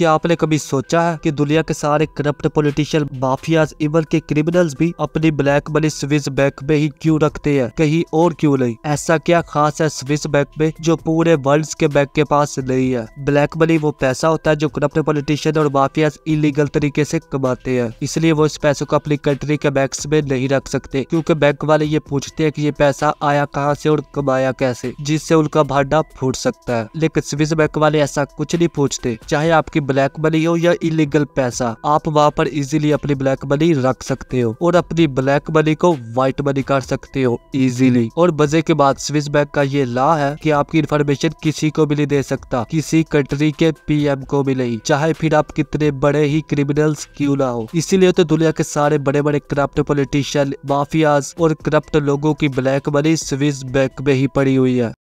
क्या आपने कभी सोचा है कि दुनिया के सारे करप्ट पॉलिटिशियन माफियाज इवन के क्रिमिनल्स भी अपनी ब्लैक मनी स्विस बैंक में ही क्यों रखते हैं कहीं और क्यों नहीं ऐसा क्या खास है स्विस बैंक में जो पूरे वर्ल्ड के बैंक के पास नहीं है ब्लैक मनी वो पैसा होता है जो करप्ट पॉलिटिशियन और माफियाज इलीगल तरीके से कमाते हैं इसलिए वो इस पैसों को अपनी कंट्री के बैंक में नहीं रख सकते क्योंकि बैंक वाले ये पूछते हैं कि ये पैसा आया कहाँ से और कमाया कैसे जिससे उनका भाडा फूट सकता है लेकिन स्विस बैंक वाले ऐसा कुछ नहीं पूछते चाहे आपकी ब्लैक मनी हो या इलीगल पैसा आप वहाँ पर इजीली अपनी ब्लैक मनी रख सकते हो और अपनी ब्लैक मनी को व्हाइट मनी कर सकते हो इजीली और मजे के बाद स्विस बैंक का ये लॉ है कि आपकी इन्फॉर्मेशन किसी को भी नहीं दे सकता किसी कंट्री के पीएम को भी नहीं चाहे फिर आप कितने बड़े ही क्रिमिनल्स क्यूँ ना हो इसीलिए तो दुनिया के सारे बड़े बड़े करप्ट पोलिटिशियन माफियाज और करप्ट लोगों की ब्लैक मनी स्विस बैंक में ही पड़ी हुई है